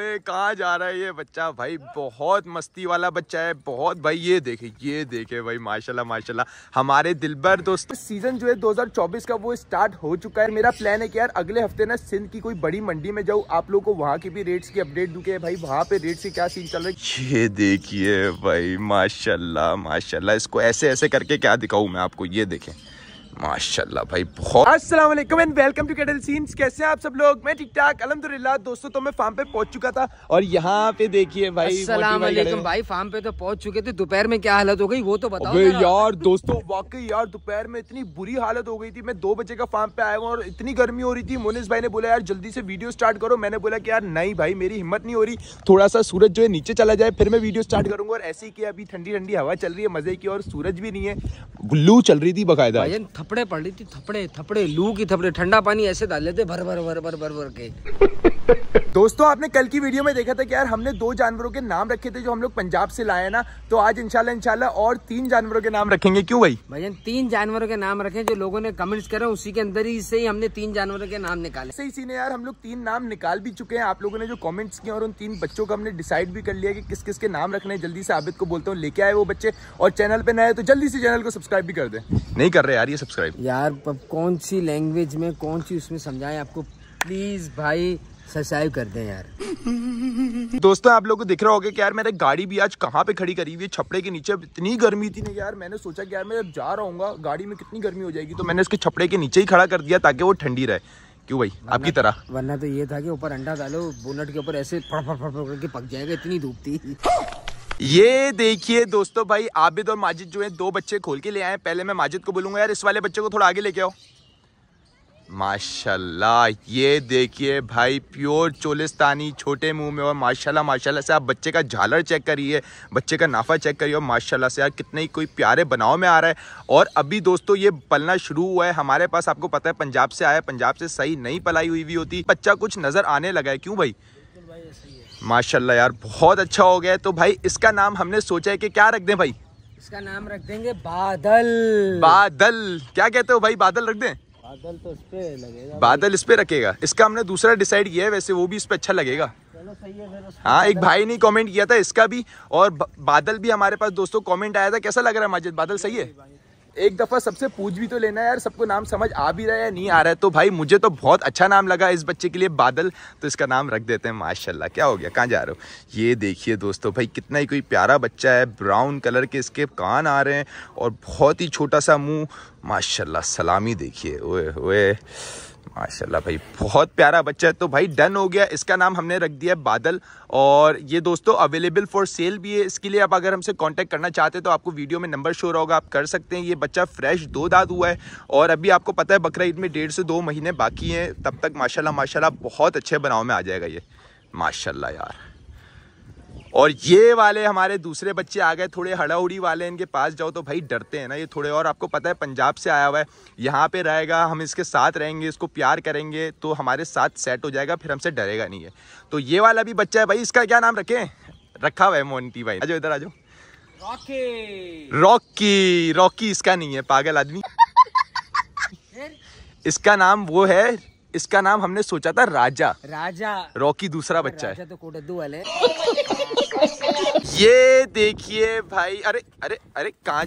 ओए कहा जा रहा है ये बच्चा भाई बहुत मस्ती वाला बच्चा है बहुत भाई ये देखे ये देखे भाई माशाल्लाह माशाल्लाह हमारे दिलबर दोस्त सीजन जो है 2024 का वो स्टार्ट हो चुका है मेरा प्लान है कि यार अगले हफ्ते ना सिंध की कोई बड़ी मंडी में जाऊँ आप लोगों को वहाँ की भी रेट्स की अपडेट दू के भाई वहाँ पे रेट से क्या सीन चल रहा है ये देखिए भाई माशाला माशाला इसको ऐसे ऐसे करके क्या दिखाऊ मैं आपको ये देखे माशाल्लाह भाई बहुत अस्सलाम वालेकुम and welcome to cattle scenes कैसे हैं आप सब लोग मैं ठीक ठाक अलहमदुल्ला दोस्तों तो मैं फार्म पे पहुंच चुका था और यहाँ पे देखिए भाई अस्सलाम वालेकुम भाई फार्म पे तो पहुंच चुके थे दोपहर में क्या हालत हो गई वो तो बताओ यार दोस्तों वाकई यार दोपहर में इतनी बुरी हालत हो गई थी मैं दो बजे का फार्म पे आया हूँ और इतनी गर्मी हो रही थी मोनिस भाई ने बोला यार जल्दी से वीडियो स्टार्ट करो मैंने बोला की यार नहीं भाई मेरी हिम्मत नहीं हो रही थोड़ा सा सूरज जो है नीचे चला जाए फिर मैं वीडियो स्टार्ट करूंगा और ऐसे ही कि अभी ठंडी ठंडी हवा चल रही है मजे की और सूरज भी नहीं है लू चल रही थी बकायदा थपड़े पड़ रही थी थपड़े थपड़े लू की थपड़े ठंडा पानी ऐसे डाल लेते भर भर भर भर भर भर के दोस्तों आपने कल की वीडियो में देखा था कि यार हमने दो जानवरों के नाम रखे थे जो हम लोग पंजाब से लाए ना तो आज इंशाल्लाह इंशाल्लाह और तीन जानवरों के नाम रखेंगे क्यों भाई भैया तीन जानवरों के नाम रखे जो लोगों ने कमेंट्स करे उसी के अंदर ही से ही हमने तीन जानवरों के नाम निकाले सही इसी ने यार हम लोग तीन नाम निकाल भी चुके हैं आप लोगों ने जो कॉमेंट्स किए और उन तीन बच्चों का हमने डिसाइड भी कर लिया कि किस किस के नाम रखने जल्दी से आबिद को बोलता हूँ लेके आए वो बच्चे और चैनल पे नए तो जल्दी से चैनल को सब्सक्राइब भी कर दे नहीं कर रहे यार ये सब्सक्राइब यार कौन सी लैंग्वेज में कौन सी उसमें समझाए आपको प्लीज भाई सब्सक्राइब कर दें यार दोस्तों आप लोगों को दिख रहा होगा कि यार मैंने गाड़ी भी आज कहाँ पे खड़ी करी हुई है छपड़े के नीचे इतनी गर्मी थी ना यार मैंने सोचा कि यार मैं जब जा रहा हूँ गाड़ी में कितनी गर्मी हो जाएगी तो मैंने उसके छपड़े के नीचे ही खड़ा कर दिया ताकि वो ठंडी रहे क्यों भाई आपकी तरह वरना तो ये था कि ऊपर अंडा डालो बुलेट के ऊपर ऐसे फड़ फड़ फड़ करके पक जाएगा इतनी धूप थी ये देखिए दोस्तों भाई आबिद और माजिद जो है दो बच्चे खोल के ले आए पहले मैं माजिद को बोलूंगा यार इस वाले बच्चे को थोड़ा आगे लेके आओ माशाल्लाह ये देखिए भाई प्योर चोलिस्तानी छोटे मुंह में और माशाल्लाह माशाल्लाह से आप बच्चे का झालर चेक करिए बच्चे का नाफा चेक करिए और माशाल्लाह से यार कितने ही कोई प्यारे बनाव में आ रहा है और अभी दोस्तों ये पलना शुरू हुआ है हमारे पास आपको पता है पंजाब से आया पंजाब से सही नहीं पलाई हुई भी होती बच्चा कुछ नज़र आने लगा है क्यों भाई माशाला यार बहुत अच्छा हो गया तो भाई इसका नाम हमने सोचा है कि क्या रख दें भाई इसका नाम रख देंगे बादल बादल क्या कहते हो भाई बादल रख दें बादल तो इस पे लगेगा बादल इस पे रखेगा इसका हमने दूसरा डिसाइड किया है वैसे वो भी इस पे अच्छा लगेगा हाँ एक भाई ने कमेंट किया था इसका भी और बादल भी हमारे पास दोस्तों कमेंट आया था कैसा लग रहा है माजिद बादल सही है एक दफ़ा सबसे पूछ भी तो लेना यार सबको नाम समझ आ भी रहा है या नहीं आ रहा है तो भाई मुझे तो बहुत अच्छा नाम लगा इस बच्चे के लिए बादल तो इसका नाम रख देते हैं माशाल्लाह क्या हो गया कहाँ जा रहे हो ये देखिए दोस्तों भाई कितना ही कोई प्यारा बच्चा है ब्राउन कलर के इसके कान आ रहे हैं और बहुत ही छोटा सा मुँह माशाला सलामी देखिए ओए ओए माशाल्लाह भाई बहुत प्यारा बच्चा है तो भाई डन हो गया इसका नाम हमने रख दिया है बादल और ये दोस्तों अवेलेबल फॉर सेल भी है इसके लिए आप अगर हमसे कांटेक्ट करना चाहते हैं तो आपको वीडियो में नंबर शो होगा आप कर सकते हैं ये बच्चा फ्रेश दो दाद हुआ है और अभी आपको पता है बकरा ईद में डेढ़ से दो महीने बाकी हैं तब तक माशाला माशाला बहुत अच्छे बनाव में आ जाएगा ये माशाला यार और ये वाले हमारे दूसरे बच्चे आ गए थोड़े हड़ाउड़ी वाले इनके पास जाओ तो भाई डरते हैं ना ये थोड़े और आपको पता है पंजाब से आया हुआ है यहाँ पे रहेगा हम इसके साथ रहेंगे इसको प्यार करेंगे तो हमारे साथ सेट हो जाएगा फिर हमसे डरेगा नहीं है तो ये वाला भी बच्चा है भाई इसका क्या नाम रखें रखा हुआ है मोन्टी भाई आज इधर आ जाओ रॉकी रॉकी इसका नहीं है पागल आदमी इसका नाम वो है इसका नाम हमने सोचा था राजा राजा रॉकी दूसरा बच्चा है तो ये देखिए भाई अरे अरे अरे कहाँ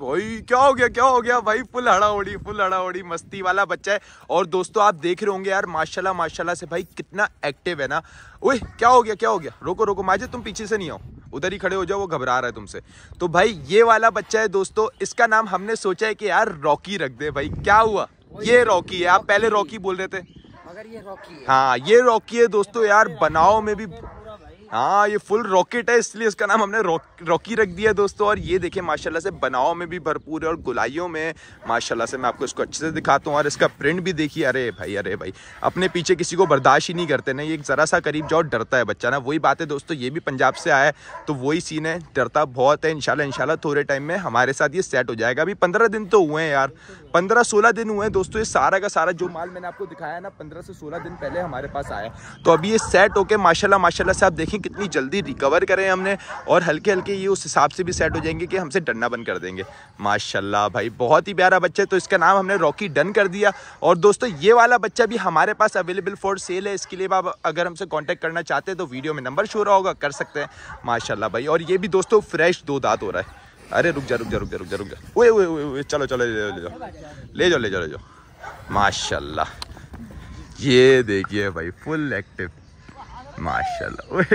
भाई क्या हो गया क्या हो गया भाई फुल हड़ाओड़ी फुल हड़ाओड़ी मस्ती वाला बच्चा है और दोस्तों आप देख रहे होंगे यार माशाल्लाह माशाल्लाह से भाई कितना एक्टिव है ना ओए क्या हो गया क्या हो गया रोको रोको माजे तुम पीछे से नहीं आओ उधर ही खड़े हो जाओ वो घबरा रहा है तुमसे तो भाई ये वाला बच्चा है दोस्तों इसका नाम हमने सोचा है कि यार रॉकी रख दे भाई क्या हुआ ये रॉकी है आप पहले रॉकी बोल रहे थे ये रॉकी है हाँ ये रॉकी है दोस्तों यार बनाओ में भी हाँ ये फुल रॉकेट है इसलिए इसका नाम हमने रॉकी रख दिया दोस्तों और ये देखिए माशाल्लाह से बनाओ में भी भरपूर है और गुलाइयों में माशाल्लाह से मैं आपको इसको अच्छे से दिखाता हूँ और इसका प्रिंट भी देखिए अरे भाई अरे भाई अपने पीछे किसी को बर्दाश्त ही नहीं करते ना ये एक ज़रा सा करीब जाओ डरता है बच्चा ना वही बात है दोस्तों ये भी पंजाब से आया है तो वही सीन है डरता बहुत है इनशाला इनशाला थोड़े टाइम में हमारे साथ ये सेट हो जाएगा अभी पंद्रह दिन तो हुए हैं यार पंद्रह सोलह दिन हुए हैं दोस्तों ये सारा का सारा जो माल मैंने आपको दिखाया ना पंद्रह से सोलह दिन पहले हमारे पास आया तो अभी ये सेट होके माशाला माशाला से आप देखें कितनी जल्दी रिकवर करें हमने और हल्के हल्के ये उस हिसाब से भी सेट हो जाएंगे कि हमसे डरना बंद कर देंगे माशाल्लाह भाई बहुत ही प्यारा बच्चा है तो इसका नाम हमने रॉकी डन कर दिया और दोस्तों ये वाला बच्चा भी हमारे पास अवेलेबल फॉर सेल है इसके लिए आप अगर हमसे कॉन्टैक्ट करना चाहते हैं तो वीडियो में नंबर शो रहा होगा कर सकते हैं माशाला भाई और ये भी दोस्तों फ्रेश दो दात हो रहा है अरे रुक जा रुक जा रुक जा रुक जा रुक जा वो चलो चलो ले जाओ ले जाओ ले जाओ ले जाओ माशाल्लाह ये देखिए भाई फुल एक्टिव ما شاء الله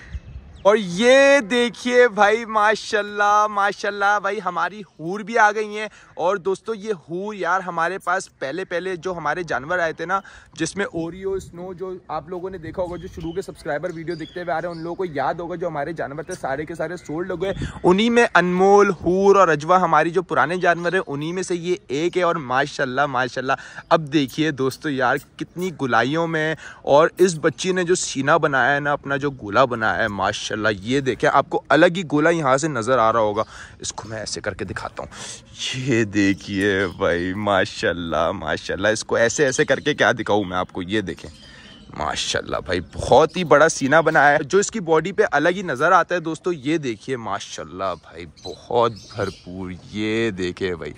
और ये देखिए भाई माशाल्लाह माशाल्लाह भाई हमारी हूर भी आ गई हैं और दोस्तों ये हूर यार हमारे पास पहले पहले जो हमारे जानवर आए थे ना जिसमें ओरियो स्नो जो आप लोगों ने देखा होगा जो शुरू के सब्सक्राइबर वीडियो देखते हुए आ रहे हैं उन लोगों को याद होगा जो हमारे जानवर थे सारे के सारे सोल्ड हो गए उन्हीं में अनमोल हूर और अजवा हमारी जो पुराने जानवर हैं उन्हीं में से ये एक है और माशाला माशाला अब देखिए दोस्तों यार कितनी गुलाइयों में और इस बच्ची ने जो सीना बनाया है ना अपना जो गोला बनाया है माशा माशाल्लाह ये देखें आपको अलग ही गोला यहाँ से नज़र आ रहा होगा इसको मैं ऐसे करके दिखाता हूँ ये देखिए भाई माशाल्लाह माशाल्लाह इसको ऐसे ऐसे करके क्या दिखाऊँ मैं आपको ये देखें माशाल्लाह भाई बहुत ही बड़ा सीना बनाया है जो इसकी बॉडी पे अलग ही नज़र आता है दोस्तों ये देखिए माशाल्लाह भाई बहुत भरपूर ये देखे भाई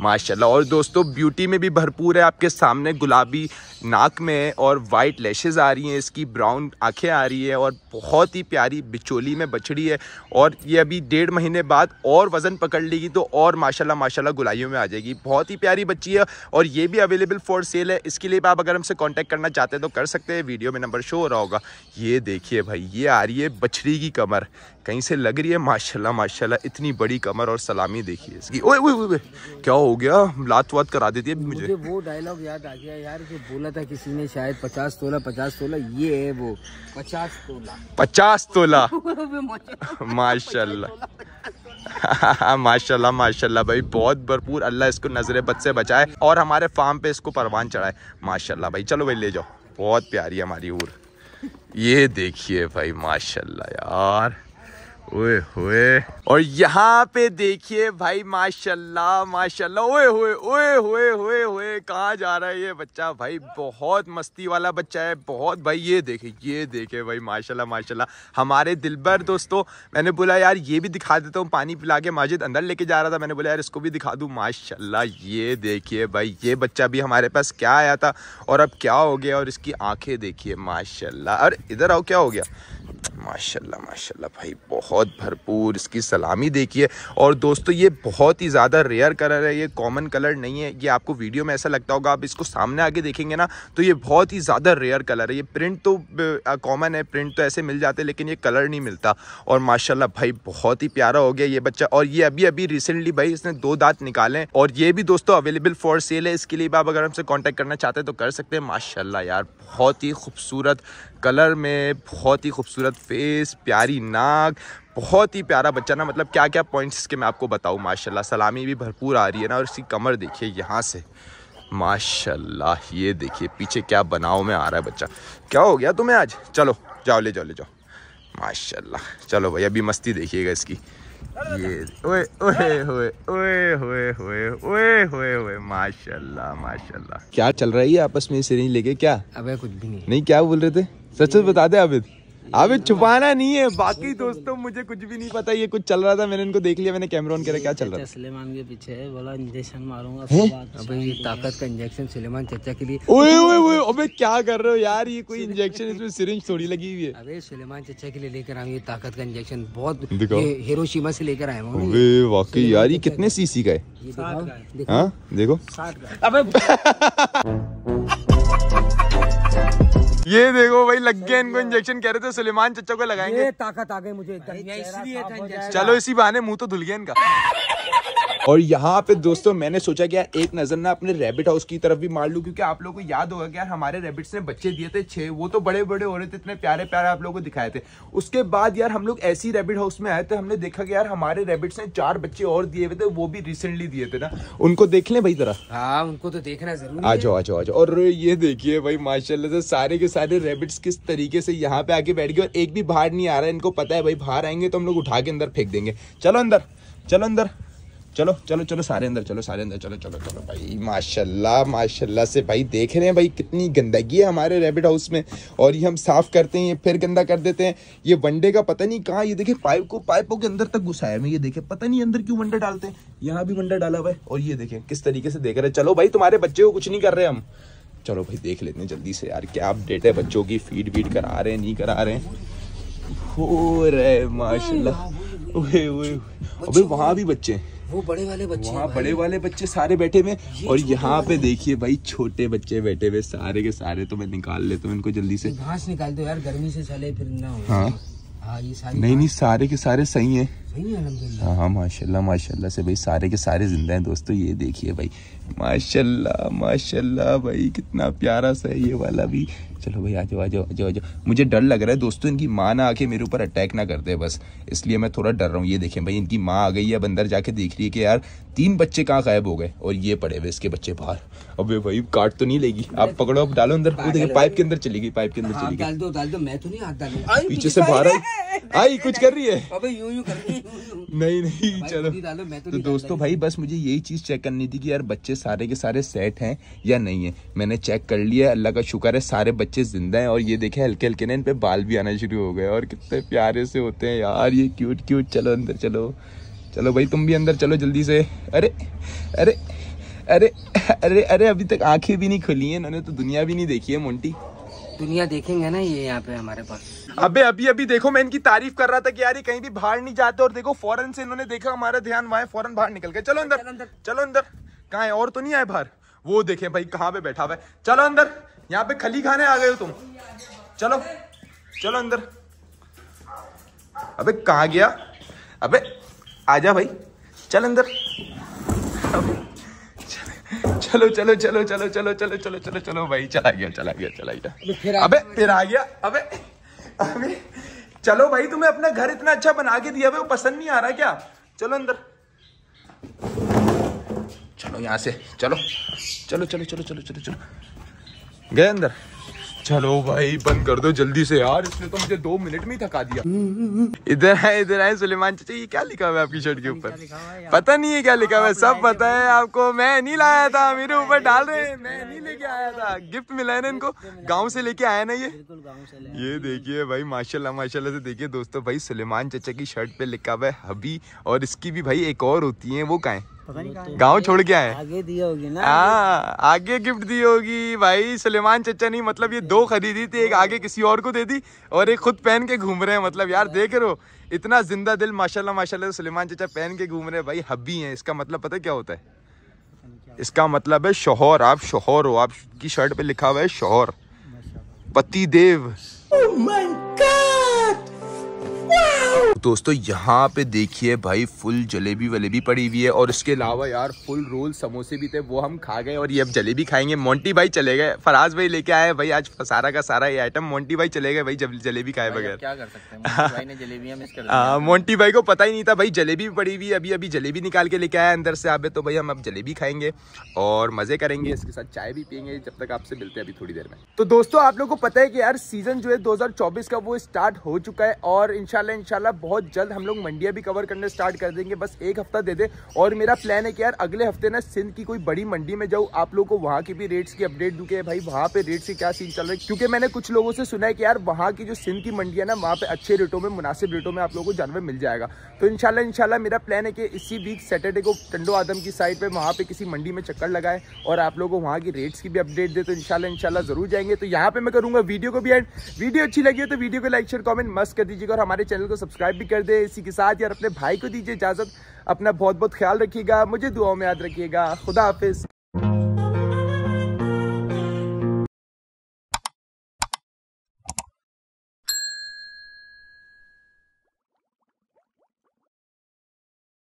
माशाल्लाह और दोस्तों ब्यूटी में भी भरपूर है आपके सामने गुलाबी नाक में है और वाइट लैशेस आ रही हैं इसकी ब्राउन आंखें आ रही है और बहुत ही प्यारी बिचोली में बछड़ी है और ये अभी डेढ़ महीने बाद और वज़न पकड़ लेगी तो और माशाल्लाह माशाल्लाह गुलाइयों में आ जाएगी बहुत ही प्यारी बच्ची है और ये भी अवेलेबल फॉर सेल है इसके लिए भी आप अगर हमसे कॉन्टैक्ट करना चाहते हैं तो कर सकते हैं वीडियो में नंबर शो हो रहा होगा ये देखिए भाई ये आ रही है बछड़ी की कमर कहीं से लग रही है माशाल्लाह माशाल्लाह इतनी बड़ी कमर और सलामी देखिए इसकी ओए ओए ओए क्या हो गया लात वात करा देती है मुझे, वो डायलॉग याद आ गया यार कि बोला था किसी ने शायद पचास तोला पचास तोला ये है वो पचास तोला पचास तोला माशाल्लाह माशाल्लाह माशाल्लाह भाई बहुत भरपूर अल्लाह इसको नजरे बद से बचाए और हमारे फार्म पे इसको परवान चढ़ाए माशाल्लाह भाई चलो भाई ले जाओ बहुत प्यारी हमारी ऊर ये देखिए भाई माशाल्लाह यार ओए होए और यहाँ पे देखिए भाई माशाल्लाह माशाल्लाह ओए होए ओए होए होए होए कहाँ जा रहा है ये बच्चा भाई बहुत मस्ती वाला बच्चा है बहुत भाई ये देखे ये देखे भाई माशाल्लाह माशाल्लाह हमारे दिलबर दोस्तों मैंने बोला यार ये भी दिखा देता हूँ पानी पिला के माजिद अंदर लेके जा रहा था मैंने बोला यार इसको भी दिखा दूँ माशाला ये देखिए भाई ये बच्चा भी हमारे पास क्या आया था और अब क्या हो गया और इसकी आँखें देखिए माशाला और इधर आओ क्या हो गया माशाल्लाह माशाल्लाह भाई बहुत भरपूर इसकी सलामी देखिए और दोस्तों ये बहुत ही ज़्यादा रेयर कलर है ये कॉमन कलर नहीं है ये आपको वीडियो में ऐसा लगता होगा आप इसको सामने आके देखेंगे ना तो ये बहुत ही ज़्यादा रेयर कलर है ये प्रिंट तो कॉमन है प्रिंट तो ऐसे मिल जाते लेकिन ये कलर नहीं मिलता और माशाला भाई बहुत ही प्यारा हो गया ये बच्चा और ये अभी अभी रिसेंटली भाई इसने दो दाँत निकाले और ये भी दोस्तों अवेलेबल फॉर सेल है इसके लिए भी आप अगर हमसे कॉन्टैक्ट करना चाहते हैं तो कर सकते हैं माशाला यार बहुत ही खूबसूरत कलर में बहुत ही खूबसूरत फेस प्यारी नाक बहुत ही प्यारा बच्चा ना मतलब क्या क्या पॉइंट्स के मैं आपको बताऊँ माशाल्लाह सलामी भी भरपूर आ रही है ना और इसकी कमर देखिए यहाँ से माशाल्लाह ये देखिए पीछे क्या बनाव में आ रहा है बच्चा क्या हो गया तुम्हें आज चलो जाओ ले जाओ ले जाओ माशाल्लाह चलो भैया अभी मस्ती देखिएगा इसकी ये ओए ओए ओए ओए ओए ओए ओए ओए ओए माशाल्लाह माशाल्लाह क्या चल रहा है आपस में सिरिंज लेके क्या अबे कुछ भी नहीं नहीं क्या बोल रहे थे सच सच बता दे आबिद अभी छुपाना नहीं है बाकी दोस्तों मुझे कुछ भी नहीं पता ये कुछ चल रहा था मैंने इनको देख लिया मैंने कैमरा ऑन करा क्या चल रहा है सलेमान के पीछे बोला इंजेक्शन मारूंगा अभी ये ताकत का इंजेक्शन सलेमान चाचा के लिए ओए ओए ओए अबे क्या कर रहे हो यार ये कोई इंजेक्शन इसमें सिरिंज थोड़ी लगी हुई है अरे सलेमान चाचा के लिए लेकर आऊँ ये ताकत का इंजेक्शन बहुत हिरोशिमा से लेकर आया हूँ वाकई यार ये कितने सीसी का है देखो हाँ, अब ये देखो भाई लग गए इनको इंजेक्शन कह रहे थे सुलेमान चचा को लगाएंगे ताकत आ गई मुझे चलो इसी बहाने मुंह तो धुल गया इनका और यहाँ पे दोस्तों मैंने सोचा कि यार एक नज़र ना अपने रैबिट हाउस की तरफ भी मार लू क्योंकि आप लोगों को याद होगा कि यार हमारे रैबिट्स ने बच्चे दिए थे छे वो तो बड़े बड़े हो रहे थे इतने प्यारे प्यारे आप लोगों को दिखाए थे उसके बाद यार हम लोग ऐसी रैबिट हाउस में आए थे तो हमने देखा कि यार हमारे रैबिट्स ने चार बच्चे और दिए हुए थे वो भी रिसेंटली दिए थे ना उनको देख ले भाई ज़रा हाँ उनको तो देखना जरूर आ जाओ आ जाओ आ जाओ और ये देखिए भाई माशाल्लाह से सारे के सारे रैबिट्स किस तरीके से यहाँ पे आके बैठ गए और एक भी बाहर नहीं आ रहा है इनको पता है भाई बाहर आएंगे तो हम लोग उठा के अंदर फेंक देंगे चलो अंदर चलो अंदर चलो चलो चलो सारे अंदर चलो सारे अंदर चलो चलो चलो भाई माशाल्लाह माशाल्लाह से भाई देख रहे हैं भाई कितनी गंदगी है हमारे रैबिट हाउस में और ये हम साफ़ करते हैं ये फिर गंदा कर देते हैं ये वनडे का पता नहीं कहाँ ये देखे पाइप को पाइपों के अंदर तक घुसाया है ये देखे पता नहीं अंदर क्यों वनडे डालते हैं यहाँ भी वनडे डाला हुआ है और ये देखें किस तरीके से देख रहे हैं चलो भाई तुम्हारे बच्चे को कुछ नहीं कर रहे हम चलो भाई देख लेते हैं जल्दी से यार क्या अपडेट है बच्चों की फीड वीड करा रहे हैं नहीं करा रहे हैं हो रहे माशाल्लाह ओए अबे वहाँ भी बच्चे हैं वो बड़े वाले बच्चे वहाँ बड़े वाले बच्चे सारे बैठे हुए और यहाँ पे देखिए भाई छोटे बच्चे बैठे हुए सारे के सारे तो मैं निकाल लेता हूँ इनको जल्दी से घास निकाल दो यार गर्मी से चले फिर ना हो हाँ, हाँ ये नहीं नहीं सारे के सारे सही हैं सही है हाँ, हाँ माशाल्लाह माशाल्लाह से भाई सारे के सारे जिंदा हैं दोस्तों ये देखिए भाई माशाल्लाह माशाल्लाह भाई कितना प्यारा सा है ये वाला भी चलो भाई आ जाओ आ जाओ आ जाओ आ जाओ मुझे डर लग रहा है दोस्तों इनकी माँ ना आके मेरे ऊपर अटैक ना कर दे बस इसलिए मैं थोड़ा डर रहा हूँ ये देखें भाई इनकी माँ आ गई है बंदर जाके देख रही है कि यार तीन बच्चे कहाँ गायब हो गए और ये पड़े हुए इसके बच्चे बाहर अब भाई काट तो नहीं लेगी आप पकड़ो आप डालो अंदर देखिए पाइप के अंदर चली गई पाइप के अंदर चली गई तो पीछे से बाहर आई आई कुछ कर रही है नहीं नहीं चलो तो, तो दोस्तों भाई बस मुझे यही चीज़ चेक करनी थी कि यार बच्चे सारे के सारे सेट हैं या नहीं है मैंने चेक कर लिया अल्लाह का शुक्र है सारे बच्चे बच्चे ज़िंदा हैं और ये देखे हल्के हल्के ना इन पे बाल भी आना शुरू हो गए और कितने प्यारे से होते हैं यार ये क्यूट क्यूट चलो अंदर चलो चलो भाई तुम भी अंदर चलो जल्दी से अरे अरे अरे अरे अरे अभी तक आंखें भी नहीं खुली हैं इन्होंने तो दुनिया भी नहीं देखी है मोन्टी दुनिया देखेंगे ना ये यहाँ पे हमारे पास अबे अभी अभी देखो मैं इनकी तारीफ कर रहा था कि यार ये कहीं भी बाहर नहीं जाते और देखो फॉरन से इन्होंने देखा हमारा ध्यान वहां फॉरन बाहर निकल गए चलो अंदर चलो अंदर कहा है और तो नहीं आए बाहर वो देखें भाई कहाँ पे बैठा हुआ है चलो अंदर यहाँ पे खली खाने आ गए हो तुम चलो चलो अंदर अबे कहा गया अबे आजा भाई चल अंदर चलो चलो चलो चलो चलो चलो चलो चलो चलो भाई चला गया चला गया चला गया अबे फिर आ गया अबे अबे चलो भाई तुम्हें अपना घर इतना अच्छा बना के दिया वो पसंद नहीं आ रहा क्या चलो अंदर चलो यहाँ से चलो चलो चलो चलो चलो चलो चलो गए अंदर चलो भाई बंद कर दो जल्दी से यार इसने तो मुझे दो मिनट में ही थका दिया इधर है इधर है सुलेमान चाचा ये क्या लिखा हुआ है आपकी शर्ट के ऊपर पता नहीं है क्या लिखा हुआ है हाँ, सब पता है आपको मैं नहीं लाया था मेरे ऊपर डाल रहे हैं मैं नहीं लेके आया था गिफ्ट मिला है ना इनको गाँव से लेके आया ना ये ये देखिए भाई माशाल्लाह माशाल्लाह से देखिए दोस्तों भाई सुलेमान चाचा की शर्ट पे लिखा हुआ है हबी और इसकी भी भाई एक और होती है वो कहें गांव छोड़ के आए आगे ना हाँ, आगे गिफ्ट दी होगी भाई सलेमान चचा नहीं मतलब ये दो खरीदी थी एक आगे किसी और को दे दी और एक खुद पहन के घूम रहे हैं मतलब यार देख हो इतना जिंदा दिल माशाल्लाह माशाल्लाह सलेमान चचा पहन के घूम रहे हैं भाई हब्बी हैं इसका मतलब पता क्या होता है इसका मतलब है शोहर आप शोहर हो आपकी शर्ट पे लिखा हुआ है शोहर पति देव oh दोस्तों यहाँ पे देखिए भाई फुल जलेबी वलेबी पड़ी हुई है और इसके अलावा यार फुल रोल समोसे भी थे वो हम खा गए और ये अब जलेबी खाएंगे मोंटी भाई चले गए फराज भाई लेके आए भाई आज सारा का सारा ये आइटम मोंटी भाई चले गए भाई जब जलेबी खाए बगैर क्या कर सकते हैं हाँ, मोंटी भाई को पता ही नहीं था भाई जलेबी पड़ी हुई अभी अभी जलेबी निकाल के लेके आया अंदर से आप तो भाई हम अब जलेबी खाएंगे और मज़े करेंगे इसके साथ चाय भी पियेंगे जब तक आपसे मिलते हैं अभी थोड़ी देर में तो दोस्तों आप लोग को पता है कि यार सीजन जो है दो का वो स्टार्ट हो चुका है और इनशाला इनशाला बहुत जल्द हम लोग मंडिया भी कवर करने स्टार्ट कर देंगे बस एक हफ्ता दे दे और मेरा प्लान है कि यार अगले हफ्ते ना सिंध की कोई बड़ी मंडी में जाऊँ आप लोग को वहाँ की भी रेट्स की अपडेट दूँ कि भाई वहाँ पे रेट्स की क्या सीन चल रही है क्योंकि मैंने कुछ लोगों से सुना है कि यार वहाँ की जो सिंध की मंडी है ना वहाँ पे अच्छे रेटों में मुनासिब रेटों में आप लोगों को जानवर मिल जाएगा तो इनशाला इनशाला मेरा प्लान है कि इसी वीक सैटरडे को टंडो आदम की साइड पर वहाँ पर किसी मंडी में चक्कर लगाए और आप लोगों को वहाँ की रेट्स की भी अपडेट दे तो इनशाला इनशाला जरूर जाएंगे तो यहाँ पर मैं करूँगा वीडियो को भी एंड वीडियो अच्छी लगी है तो वीडियो को लाइक शेयर कॉमेंट मस्त कर दीजिएगा और हमारे चैनल को सब्सक्राइब सब्सक्राइब भी कर दे इसी के साथ यार अपने भाई को दीजिए इजाज़त अपना बहुत बहुत ख्याल रखिएगा मुझे दुआओं में याद रखिएगा खुदा हाफिज़